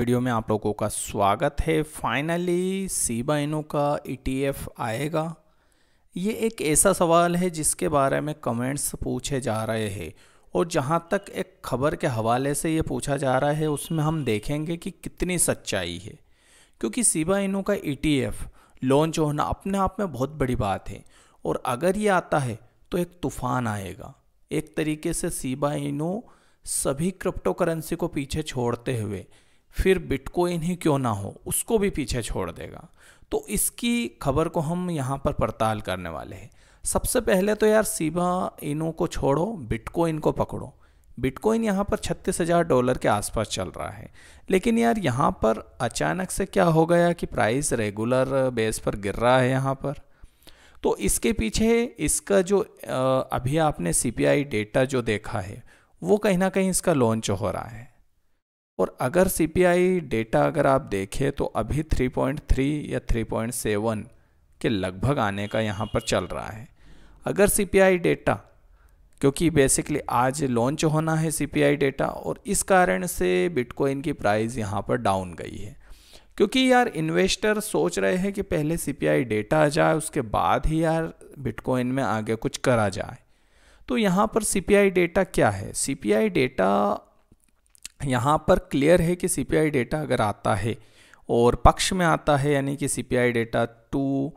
video में आप लोगों का स्वागत है फाइनली सीबा इनो का ईटीएफ e आएगा ये एक ऐसा सवाल है जिसके बारे में कमेंट्स पूछे जा रहे हैं और जहाँ तक एक खबर के हवाले से ये पूछा जा रहा है उसमें हम देखेंगे कि कितनी सच्चाई है क्योंकि सीबा इनो का ईटीएफ लॉन्च होना अपने आप में बहुत बड़ी बात है और अगर ये आता है तो एक तूफान आएगा एक तरीके से सीबा इनो सभी क्रिप्टो करेंसी को पीछे छोड़ते हुए फिर बिटकॉइन ही क्यों ना हो उसको भी पीछे छोड़ देगा तो इसकी खबर को हम यहाँ पर पड़ताल करने वाले हैं सबसे पहले तो यार सीबा इनो को छोड़ो बिटकॉइन को पकड़ो बिटकॉइन यहाँ पर छत्तीस हज़ार डॉलर के आसपास चल रहा है लेकिन यार यहाँ पर अचानक से क्या हो गया कि प्राइस रेगुलर बेस पर गिर रहा है यहाँ पर तो इसके पीछे इसका जो अभी आपने सी डेटा जो देखा है वो कहीं ना कहीं इसका लॉन्च हो रहा है और अगर सीपीआई डेटा अगर आप देखें तो अभी 3.3 या 3.7 के लगभग आने का यहाँ पर चल रहा है अगर सीपीआई डेटा क्योंकि बेसिकली आज लॉन्च होना है सीपीआई डेटा और इस कारण से बिटकॉइन की प्राइस यहाँ पर डाउन गई है क्योंकि यार इन्वेस्टर सोच रहे हैं कि पहले सीपीआई डेटा आ जाए उसके बाद ही यार बिटकॉइन में आगे कुछ करा जाए तो यहाँ पर सीपीआई डेटा क्या है सीपीआई डेटा यहाँ पर क्लियर है कि सी पी आई डेटा अगर आता है और पक्ष में आता है यानी कि C P I data two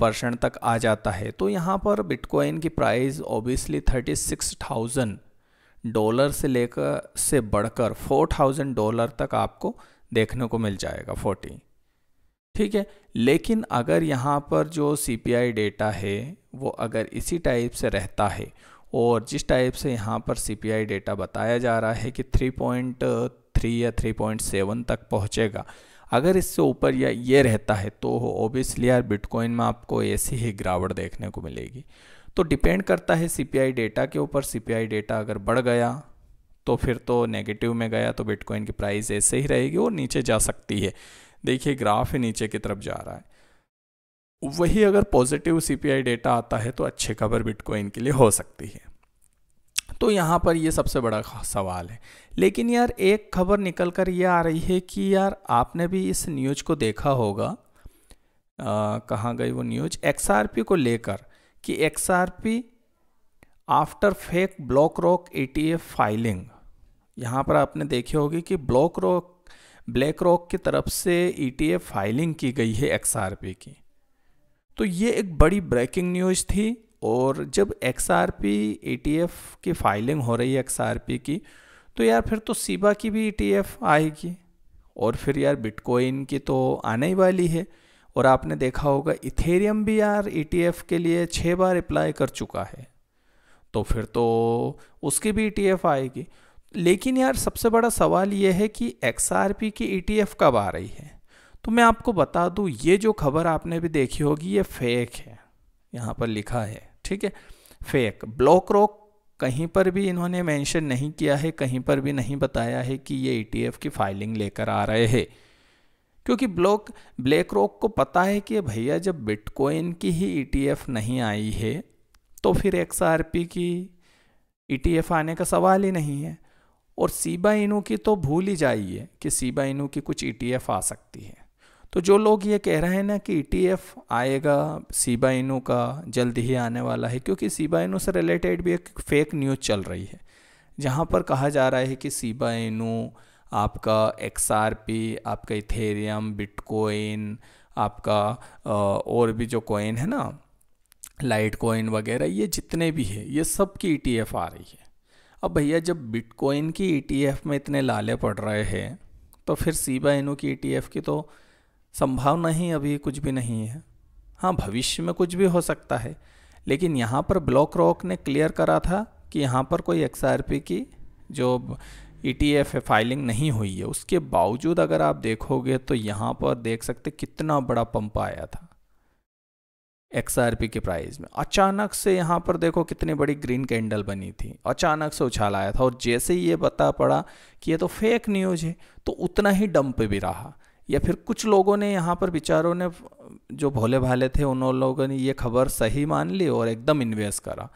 percent तक आ जाता है तो यहाँ पर बिटकॉइन की price obviously thirty six thousand dollar से लेकर से बढ़कर फोर थाउजेंड डॉलर तक आपको देखने को मिल जाएगा फोर्टी ठीक है लेकिन अगर यहाँ पर जो सी पी आई डेटा है वो अगर इसी टाइप से रहता है और जिस टाइप से यहाँ पर सी डेटा बताया जा रहा है कि 3.3 या 3.7 तक पहुँचेगा अगर इससे ऊपर या ये रहता है तो ओबियसली यार बिटकॉइन में आपको ऐसी ही गिरावट देखने को मिलेगी तो डिपेंड करता है सी डेटा के ऊपर सी डेटा अगर बढ़ गया तो फिर तो नेगेटिव में गया तो बिटकॉइन की प्राइस ऐसे ही रहेगी और नीचे जा सकती है देखिए ग्राफ ही नीचे की तरफ जा रहा है वही अगर पॉजिटिव सीपीआई डेटा आता है तो अच्छी खबर बिटकॉइन के लिए हो सकती है तो यहाँ पर ये सबसे बड़ा सवाल है लेकिन यार एक खबर निकल कर ये आ रही है कि यार आपने भी इस न्यूज को देखा होगा कहाँ गई वो न्यूज एक्स को लेकर कि X after fake block rock a filing यहाँ पर आपने देखी होगी कि ब्लॉक रॉक ब्लैक रॉक की तरफ से ई e फाइलिंग की गई है एक्स की तो ये एक बड़ी ब्रेकिंग न्यूज़ थी और जब X R P A T F की फाइलिंग हो रही है एक्स आर पी की तो यार फिर तो सीबा की भी ई टी एफ आएगी और फिर यार बिटकॉइन की तो आने ही वाली है और आपने देखा होगा इथेरियम भी यार ई टी एफ के लिए छः बार अप्लाई कर चुका है तो फिर तो उसकी भी ई टी एफ आएगी लेकिन यार सबसे बड़ा सवाल ये है कि एक्स आर पी की ई टी एफ कब आ रही है तो मैं आपको बता दूँ ये जो खबर आपने भी देखी होगी ये फेक है यहाँ पर लिखा है ठीक है फेक ब्लॉक रॉक कहीं पर भी इन्होंने मेंशन नहीं किया है कहीं पर भी नहीं बताया है कि ये ईटीएफ e की फाइलिंग लेकर आ रहे हैं क्योंकि ब्लॉक ब्लैक रॉक को पता है कि भैया जब बिटकॉइन की ही ई e नहीं आई है तो फिर एक्स की ई e आने का सवाल ही नहीं है और सीबा इनू की तो भूल ही जाइए कि सीबा इनू की कुछ ईटीएफ आ सकती है तो जो लोग ये कह रहे हैं ना कि ई e आएगा सीबा इनू का जल्द ही आने वाला है क्योंकि सीबा इनू से रिलेटेड भी एक फेक न्यूज़ चल रही है जहाँ पर कहा जा रहा है कि सीबा इनू आपका एक्स आपका इथेरियम बिटकॉइन आपका और भी जो कॉइन है ना लाइट कॉइन वगैरह ये जितने भी है ये सब की ई e आ रही है अब भैया जब बिटकॉइन की ई e में इतने लाले पड़ रहे हैं तो फिर सीबा इनू की ई की तो संभावना ही अभी कुछ भी नहीं है हाँ भविष्य में कुछ भी हो सकता है लेकिन यहाँ पर ब्लॉक रॉक ने क्लियर करा था कि यहाँ पर कोई एक्स की जो ई टी एफ फाइलिंग नहीं हुई है उसके बावजूद अगर आप देखोगे तो यहाँ पर देख सकते कितना बड़ा पंप आया था एक्स के प्राइस में अचानक से यहाँ पर देखो कितनी बड़ी ग्रीन कैंडल बनी थी अचानक से उछाल आया था और जैसे ही ये पता पड़ा कि ये तो फेक न्यूज है तो उतना ही डंप भी रहा या फिर कुछ लोगों ने यहाँ पर बेचारों ने जो भोले भाले थे उन लोगों ने ये खबर सही मान ली और एकदम इन्वेस्ट करा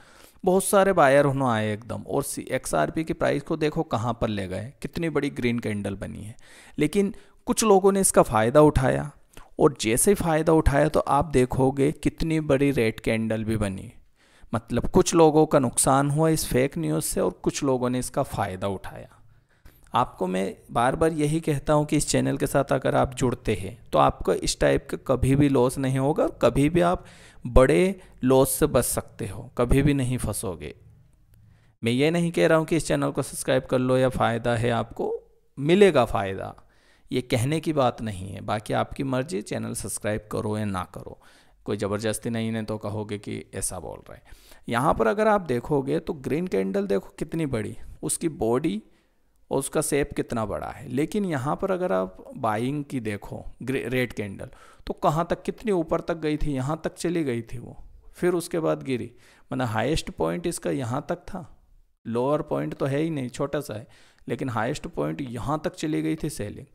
बहुत सारे बायर उन्होंने आए एकदम और सी एक्स आर पी की प्राइस को देखो कहाँ पर ले गए कितनी बड़ी ग्रीन कैंडल बनी है लेकिन कुछ लोगों ने इसका फ़ायदा उठाया और जैसे ही फ़ायदा उठाया तो आप देखोगे कितनी बड़ी रेड कैंडल भी बनी मतलब कुछ लोगों का नुकसान हुआ इस फेक न्यूज़ से और कुछ लोगों ने इसका फ़ायदा उठाया आपको मैं बार बार यही कहता हूँ कि इस चैनल के साथ अगर आप जुड़ते हैं तो आपको इस टाइप का कभी भी लॉस नहीं होगा और कभी भी आप बड़े लॉस से बच सकते हो कभी भी नहीं फंसोगे मैं ये नहीं कह रहा हूँ कि इस चैनल को सब्सक्राइब कर लो या फ़ायदा है आपको मिलेगा फ़ायदा ये कहने की बात नहीं है बाकी आपकी मर्ज़ी चैनल सब्सक्राइब करो या ना करो कोई ज़बरदस्ती नहीं है तो कहोगे कि ऐसा बोल रहे हैं यहाँ पर अगर आप देखोगे तो ग्रीन कैंडल देखो कितनी बड़ी उसकी बॉडी और उसका सेप कितना बड़ा है लेकिन यहाँ पर अगर आप बाइंग की देखो रेड कैंडल तो कहाँ तक कितनी ऊपर तक गई थी यहाँ तक चली गई थी वो फिर उसके बाद गिरी मतलब हाइस्ट पॉइंट इसका यहाँ तक था लोअर पॉइंट तो है ही नहीं छोटा सा है लेकिन हाइस्ट पॉइंट यहाँ तक चली गई थी सेलिंग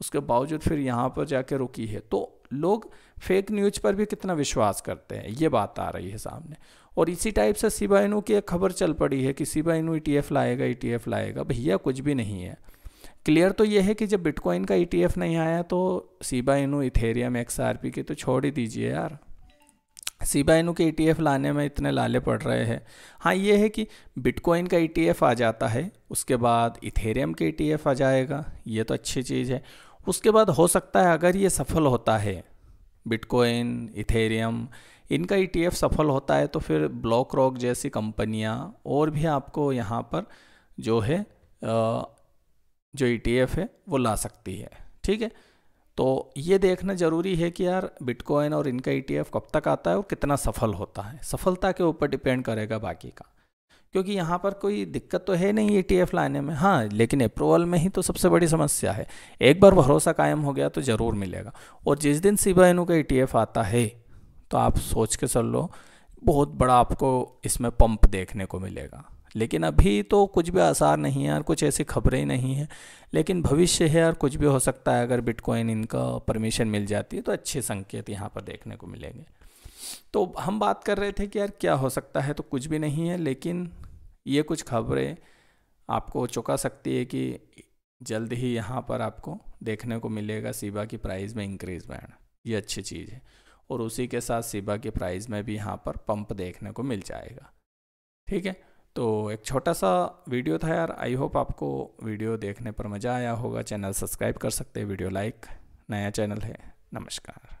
उसके बावजूद फिर यहाँ पर जाके रुकी है तो लोग फेक न्यूज़ पर भी कितना विश्वास करते हैं ये बात आ रही है सामने और इसी टाइप से सिबा इनू की एक खबर चल पड़ी है कि सिबा इनू ई लाएगा ई e लाएगा भैया कुछ भी नहीं है क्लियर तो ये है कि जब बिटकॉइन का ई e नहीं आया तो सिबा इनू इथेरियम एक्स आर पी के तो छोड़ ही दीजिए यार सिबा इनू के ई e लाने में इतने लाले पड़ रहे हैं हाँ ये है कि बिटकॉइन का ई आ जाता है उसके बाद इथेरियम के ई आ जाएगा ये तो अच्छी चीज़ है उसके बाद हो सकता है अगर ये सफल होता है बिटकॉइन इथेरियम इनका ई e सफल होता है तो फिर ब्लॉक रॉक जैसी कंपनियां और भी आपको यहाँ पर जो है जो ई e है वो ला सकती है ठीक है तो ये देखना ज़रूरी है कि यार बिटकॉइन और इनका ई e कब तक आता है और कितना सफल होता है सफलता के ऊपर डिपेंड करेगा बाकी का क्योंकि यहाँ पर कोई दिक्कत तो है नहीं ई e लाने में हाँ लेकिन अप्रूवल में ही तो सबसे बड़ी समस्या है एक बार भरोसा कायम हो गया तो ज़रूर मिलेगा और जिस दिन सीबा एनू का ई e आता है तो आप सोच के चल लो बहुत बड़ा आपको इसमें पंप देखने को मिलेगा लेकिन अभी तो कुछ भी आसार नहीं है और कुछ ऐसी खबरें नहीं हैं लेकिन भविष्य है और कुछ भी हो सकता है अगर बिटकॉइन इनका परमिशन मिल जाती है तो अच्छे संकेत यहाँ पर देखने को मिलेंगे तो हम बात कर रहे थे कि यार क्या हो सकता है तो कुछ भी नहीं है लेकिन ये कुछ खबरें आपको चुका सकती है कि जल्द ही यहाँ पर आपको देखने को मिलेगा सिबा की प्राइस में इंक्रीज इंक्रीजमेंट ये अच्छी चीज़ है और उसी के साथ सिबा के प्राइस में भी यहाँ पर पंप देखने को मिल जाएगा ठीक है तो एक छोटा सा वीडियो था यार आई होप आपको वीडियो देखने पर मज़ा आया होगा चैनल सब्सक्राइब कर सकते हैं वीडियो लाइक नया चैनल है नमस्कार